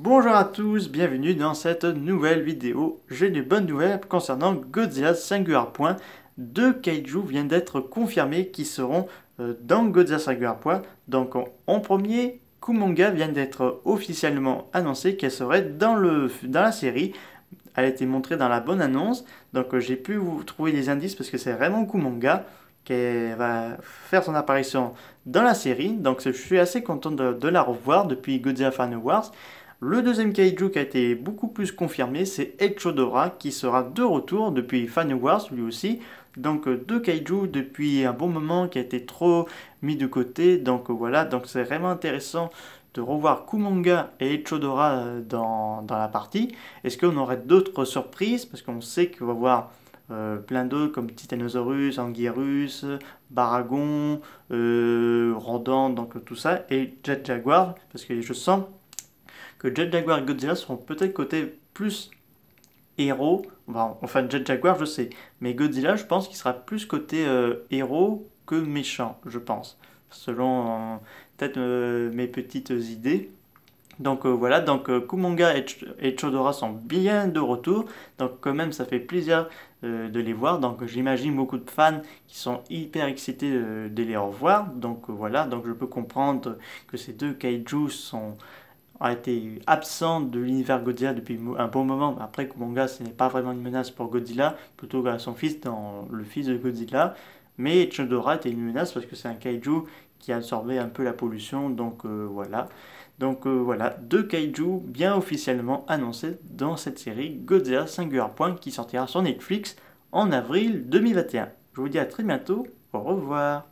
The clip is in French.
Bonjour à tous, bienvenue dans cette nouvelle vidéo. J'ai des bonnes nouvelles concernant Godzilla Singular Point. Deux kaiju viennent d'être confirmés qui seront euh, dans Godzilla Singular Point. Donc en premier, Kumonga vient d'être officiellement annoncé qu'elle serait dans, le, dans la série. Elle a été montrée dans la bonne annonce, donc euh, j'ai pu vous trouver des indices parce que c'est vraiment Kumonga qui va faire son apparition dans la série. Donc je suis assez content de, de la revoir depuis Godzilla Fan Wars. Le deuxième kaiju qui a été beaucoup plus confirmé, c'est Echodora qui sera de retour depuis Fan Wars lui aussi. Donc euh, deux kaiju depuis un bon moment qui a été trop mis de côté. Donc euh, voilà, donc c'est vraiment intéressant de revoir Kumonga et Echodora euh, dans, dans la partie. Est-ce qu'on aurait d'autres surprises Parce qu'on sait qu'on va voir plein d'autres comme Titanosaurus, Anguirus, Baragon, euh, donc tout ça, et Jet Jaguar, parce que je sens que Jet Jaguar et Godzilla seront peut-être côté plus héros. Enfin, Jet Jaguar, je sais. Mais Godzilla, je pense qu'il sera plus côté euh, héros que méchant, je pense. Selon euh, peut-être euh, mes petites idées. Donc voilà, donc Kumonga et, Chodora sont bien de retour. Donc quand même, ça fait plaisir de les voir. Donc j'imagine beaucoup de fans qui sont hyper excités de les revoir. Donc voilà, donc je peux comprendre que ces deux kaijus sont a été absent de l'univers Godzilla depuis un bon moment. Après, Kumonga, ce n'est pas vraiment une menace pour Godzilla, plutôt qu'à son fils dans Le Fils de Godzilla. Mais Chodora était une menace parce que c'est un kaiju qui absorbait un peu la pollution, donc euh, voilà. Donc euh, voilà, deux kaiju bien officiellement annoncés dans cette série Godzilla Singular Point qui sortira sur Netflix en avril 2021. Je vous dis à très bientôt, au revoir